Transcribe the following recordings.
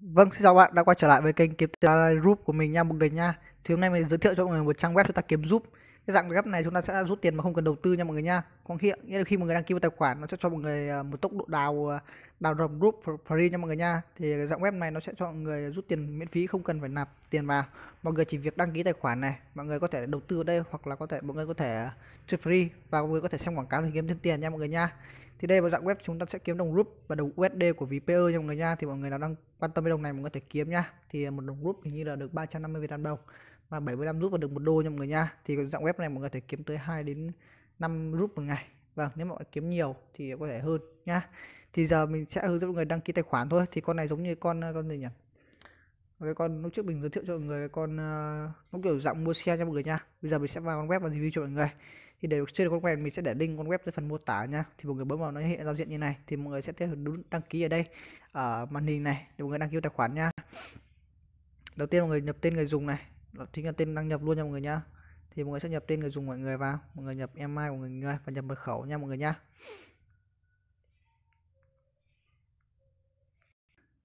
Vâng, xin chào bạn đã quay trở lại với kênh kiếm tiền group của mình nha mọi người nha. Thì hôm nay mình giới thiệu cho mọi người một trang web chúng ta kiếm giúp. Cái dạng web này chúng ta sẽ rút tiền mà không cần đầu tư nha mọi người nha. Còn hiện nghĩa là khi mọi người đăng ký một tài khoản nó sẽ cho mọi người à, một tốc độ đào à, đào rầm group free nha mọi người nha. Thì cái dạng web này nó sẽ cho mọi người rút tiền miễn phí không cần phải nạp tiền vào. Mọi người chỉ việc đăng ký tài khoản này, mọi người có thể đầu tư ở đây hoặc là có thể mọi người có thể à, chơi free và mọi người có thể xem quảng cáo để kiếm thêm tiền nha mọi người nha thì đây là dạng web chúng ta sẽ kiếm đồng rút và đồng USD của ví PE cho mọi người nha thì mọi người nào đang quan tâm đến đồng này mọi người có thể kiếm nha thì một đồng rút hình như là được 350 Việt Nam đồng và 75 rút và được một đô cho mọi người nha thì dạng web này mọi người có thể kiếm tới 2 đến 5 rút một ngày và vâng, nếu mọi người kiếm nhiều thì có thể hơn nha thì giờ mình sẽ hướng dẫn mọi người đăng ký tài khoản thôi thì con này giống như con con gì nhỉ cái con lúc trước mình giới thiệu cho mọi người con uh, nó kiểu dạng mua xe cho mọi người nha bây giờ mình sẽ vào con web và review cho mọi người thì để chơi được con quẹt mình sẽ để link con web dưới phần mô tả nha thì mọi người bấm vào nó hiện giao diện như này thì mọi người sẽ theo đúng đăng ký ở đây ở màn hình này để mọi người đăng ký tài khoản nha đầu tiên mọi người nhập tên người dùng này đó chính là tên đăng nhập luôn nha mọi người nhá thì mọi người sẽ nhập tên người dùng mọi người vào mọi người nhập email của mọi người và nhập mật khẩu nha mọi người nhá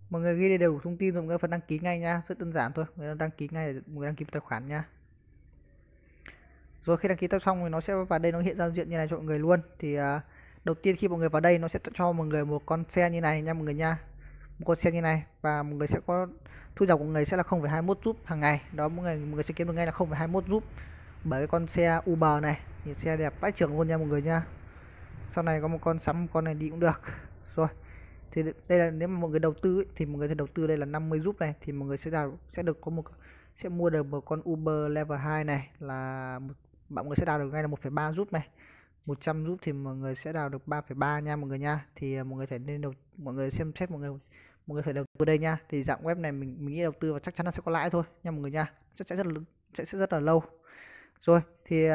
mọi người ghi đầy đủ thông tin rồi mọi người phần đăng ký ngay nha rất đơn giản thôi mọi người đăng ký ngay để mọi người đăng ký tài khoản nha rồi khi đăng ký tab xong thì nó sẽ vào đây nó hiện giao diện như này cho mọi người luôn thì à, đầu tiên khi mọi người vào đây nó sẽ cho mọi người một con xe như này nha mọi người nha một con xe như này và mọi người sẽ có thu nhập của người sẽ là 0,21 giúp hàng ngày đó mọi người mọi người sẽ kiếm được ngay là 0,21 giúp bởi cái con xe Uber này nhìn xe đẹp bãi trưởng luôn nha mọi người nha sau này có một con sắm con này đi cũng được rồi thì đây là nếu mà mọi người đầu tư ấy, thì mọi người sẽ đầu tư đây là 50 giúp này thì mọi người sẽ ra sẽ được có một sẽ mua được một con Uber level 2 này là mọi người sẽ đào được ngay là 1,3 giúp này 100 giúp thì mọi người sẽ đào được 3,3 nha mọi người nha thì ờ, mọi người phải nên đầu mọi người xem xét mọi người mọi người phải đầu tư đây nha thì dạng web này mình mình nghĩ đầu tư và chắc chắn là sẽ có lãi thôi nha mọi người nha chắc sẽ rất là sẽ, sẽ rất là lâu rồi thì uh,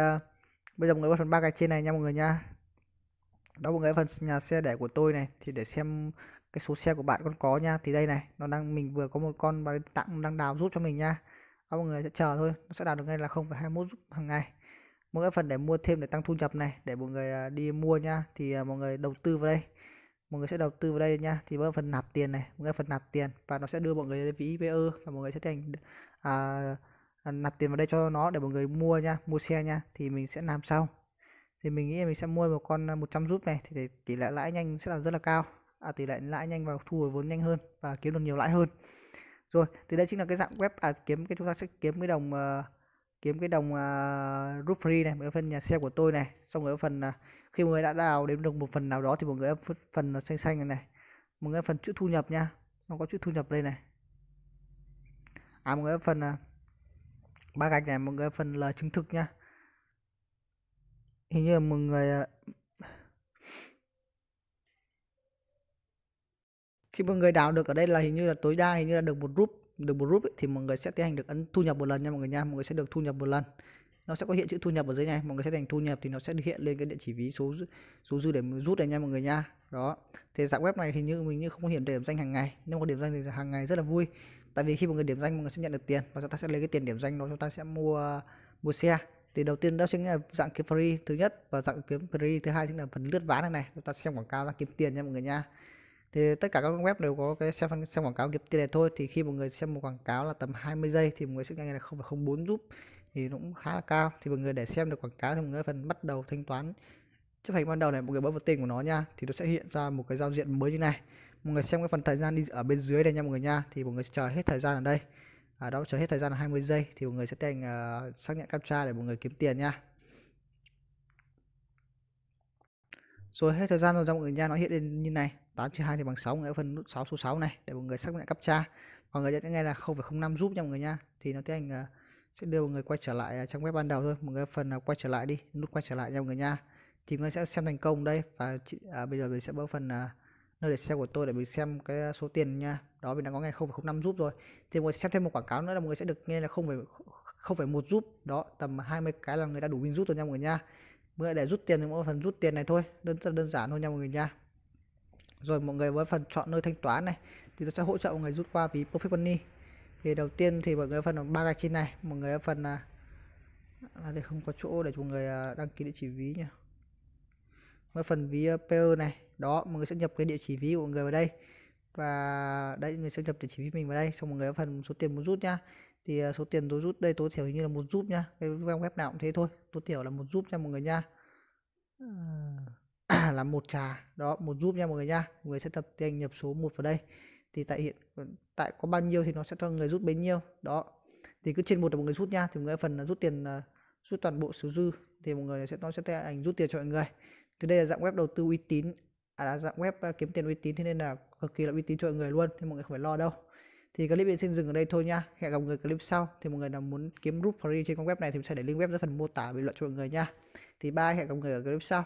bây giờ mọi người vào phần ba cái trên này nha mọi người nha đó mọi người phần nhà xe để của tôi này thì để xem cái số xe của bạn con có nha thì đây này nó đang mình vừa có một con và tặng đang đào giúp cho mình nha đó mọi người sẽ chờ thôi nó sẽ đào được ngay là 0,21 giúp hàng ngày một cái phần để mua thêm để tăng thu nhập này để mọi người à, đi mua nha thì à, mọi người đầu tư vào đây mọi người sẽ đầu tư vào đây nha thì với phần nạp tiền này một cái phần nạp tiền và nó sẽ đưa mọi người đến ví IPO và mọi người sẽ thành à, à, nạp tiền vào đây cho nó để mọi người mua nha mua xe nha thì mình sẽ làm sau thì mình nghĩ mình sẽ mua một con 100 rúp này thì tỷ lệ lãi nhanh sẽ là rất là cao à, tỷ lệ lãi nhanh và thu hồi vốn nhanh hơn và kiếm được nhiều lãi hơn rồi thì đây chính là cái dạng web à, kiếm cái chúng ta sẽ kiếm cái đồng uh, kiếm cái đồng uh, à, group free này ở phần nhà xe của tôi này xong rồi ở phần uh, khi mọi người đã đào đến được một phần nào đó thì mọi người phần xanh xanh này này mọi người phần chữ thu nhập nha nó có chữ thu nhập đây này à mọi người phần uh, ba gạch này mọi người phần lời chứng thực nha hình như là mọi người uh, khi mọi người đào được ở đây là hình như là tối đa hình như là được một rút được một group ấy, thì mọi người sẽ tiến hành được ấn thu nhập một lần nha mọi người nha mọi người sẽ được thu nhập một lần nó sẽ có hiện chữ thu nhập ở dưới này mọi người sẽ thành thu nhập thì nó sẽ hiện lên cái địa chỉ ví số số dư để rút này nha mọi người nha đó thì dạng web này thì như mình như không có hiện điểm danh hàng ngày nhưng mà điểm danh thì hàng ngày rất là vui tại vì khi mọi người điểm danh mọi người sẽ nhận được tiền và chúng ta sẽ lấy cái tiền điểm danh đó chúng ta sẽ mua mua xe thì đầu tiên đó chính là dạng kiếm free thứ nhất và dạng kiếm free thứ hai chính là phần lướt ván này này chúng ta xem quảng cáo ra kiếm tiền nha mọi người nha thì tất cả các web đều có cái xem xem quảng cáo kiếm tiền này thôi thì khi một người xem một quảng cáo là tầm 20 giây thì một người sẽ nghe là không phải không bốn giúp thì nó cũng khá là cao thì một người để xem được quảng cáo thì một người phần bắt đầu thanh toán chấp hành ban đầu này một người bấm vào tên của nó nha thì nó sẽ hiện ra một cái giao diện mới như này một người xem cái phần thời gian đi ở bên dưới đây nha mọi người nha thì một người chờ hết thời gian ở đây ở à, đó chờ hết thời gian là 20 giây thì một người sẽ thành uh, xác nhận captcha để một người kiếm tiền nha rồi hết thời gian rồi ra mọi người nha nó hiện lên như này 8 chia 2 thì bằng 6 người phần nút 6 số 6 này để mọi người xác nhận cấp tra mọi người sẽ nghe là 0,05 giúp nha mọi người nha thì nó tiến hành à, sẽ đưa mọi người quay trở lại à, trang web ban đầu thôi mọi người phần quay trở lại đi nút quay trở lại nha mọi người nha thì mọi người sẽ xem thành công đây và chị, à, bây giờ mình sẽ bấm phần à, nơi để xem của tôi để mình xem cái số tiền nha đó mình đã có ngày 0,05 giúp rồi thì mọi người xem thêm một quảng cáo nữa là mọi người sẽ được nghe là không phải không phải một giúp đó tầm 20 cái là người đã đủ mình giúp rồi nha mọi người nha Vậy để rút tiền thì mỗi phần rút tiền này thôi đơn rất đơn giản thôi nha mọi người nha rồi mọi người với phần chọn nơi thanh toán này thì tôi sẽ hỗ trợ mọi người rút qua ví Perfect Money thì đầu tiên thì mọi người phần ba cái trên này mọi người phần là à, để không có chỗ để mọi người à, đăng ký địa chỉ ví nha với phần ví à, PE này đó mọi người sẽ nhập cái địa chỉ ví của mọi người vào đây và đây mình sẽ nhập địa chỉ ví mình vào đây xong mọi người phần số tiền muốn rút nhá thì à, số tiền tôi rút đây tối thiểu như là một giúp nhá cái web nào cũng thế thôi tối thiểu là một giúp cho mọi người nha à, là một trà đó một giúp nha mọi người nha mọi người sẽ tập tiền nhập số một vào đây thì tại hiện tại có bao nhiêu thì nó sẽ cho người rút bấy nhiêu đó thì cứ trên một là mọi người rút nha thì mọi người phần rút tiền à, rút toàn bộ số dư thì mọi người sẽ nó sẽ ảnh rút tiền cho mọi người thì đây là dạng web đầu tư uy tín à là dạng web à, kiếm tiền uy tín thế nên là cực kỳ là uy tín cho mọi người luôn thì mọi người không phải lo đâu thì clip mình xin dừng ở đây thôi nha hẹn gặp người clip sau thì mọi người nào muốn kiếm group free trên con web này thì mình sẽ để link web dưới phần mô tả bình luận cho mọi người nha thì ba hẹn gặp người ở clip sau